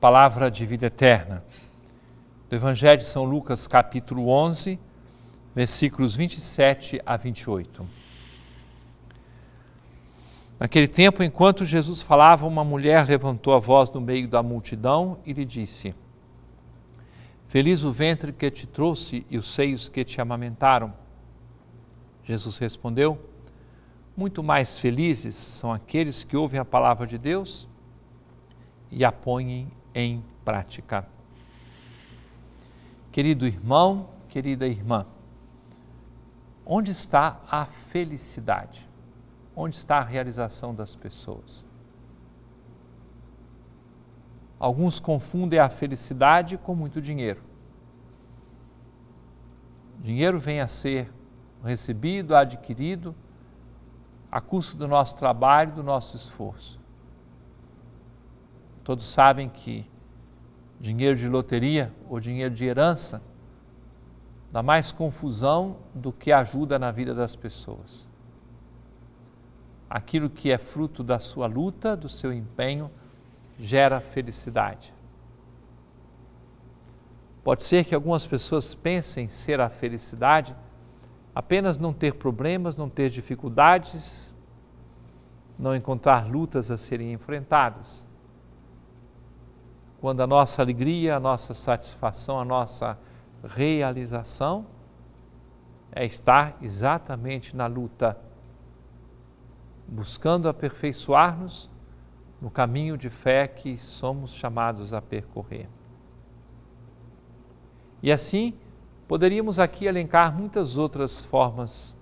palavra de vida eterna. Do Evangelho de São Lucas, capítulo 11, versículos 27 a 28. Naquele tempo, enquanto Jesus falava, uma mulher levantou a voz no meio da multidão e lhe disse: Feliz o ventre que te trouxe e os seios que te amamentaram. Jesus respondeu: Muito mais felizes são aqueles que ouvem a palavra de Deus e a põem em prática. Querido irmão, querida irmã, onde está a felicidade? Onde está a realização das pessoas? Alguns confundem a felicidade com muito dinheiro. Dinheiro vem a ser recebido, adquirido, a custo do nosso trabalho, do nosso esforço. Todos sabem que dinheiro de loteria ou dinheiro de herança dá mais confusão do que ajuda na vida das pessoas. Aquilo que é fruto da sua luta, do seu empenho, gera felicidade. Pode ser que algumas pessoas pensem ser a felicidade apenas não ter problemas, não ter dificuldades, não encontrar lutas a serem enfrentadas quando a nossa alegria, a nossa satisfação, a nossa realização é estar exatamente na luta, buscando aperfeiçoar-nos no caminho de fé que somos chamados a percorrer. E assim, poderíamos aqui elencar muitas outras formas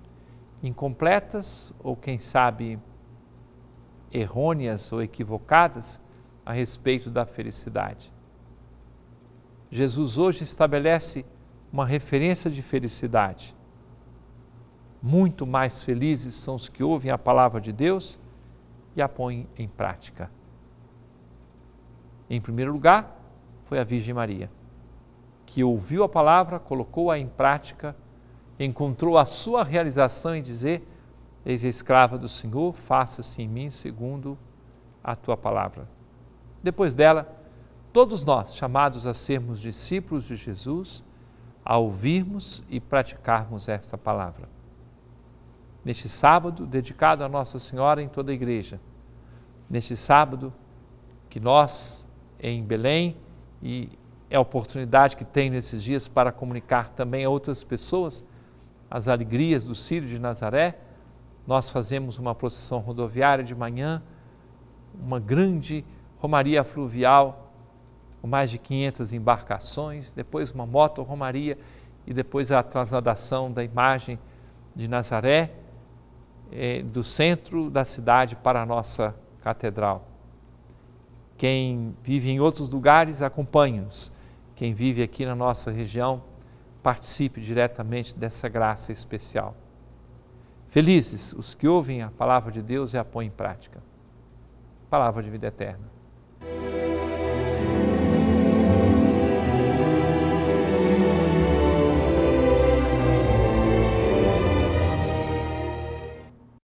incompletas ou, quem sabe, errôneas ou equivocadas a respeito da felicidade. Jesus hoje estabelece uma referência de felicidade. Muito mais felizes são os que ouvem a palavra de Deus e a põem em prática. Em primeiro lugar, foi a Virgem Maria, que ouviu a palavra, colocou-a em prática, encontrou a sua realização em dizer: Eis a escrava do Senhor, faça-se em mim segundo a tua palavra. Depois dela, todos nós, chamados a sermos discípulos de Jesus, a ouvirmos e praticarmos esta palavra. Neste sábado, dedicado a Nossa Senhora em toda a igreja, neste sábado que nós, em Belém, e é a oportunidade que tenho nesses dias para comunicar também a outras pessoas as alegrias do Círio de Nazaré. Nós fazemos uma procissão rodoviária de manhã, uma grande romaria fluvial, com mais de 500 embarcações, depois uma moto romaria e depois a trasladação da imagem de Nazaré eh, do centro da cidade para a nossa catedral. Quem vive em outros lugares, acompanhe-nos. Quem vive aqui na nossa região, participe diretamente dessa graça especial. Felizes os que ouvem a palavra de Deus e a põem em prática. Palavra de vida eterna.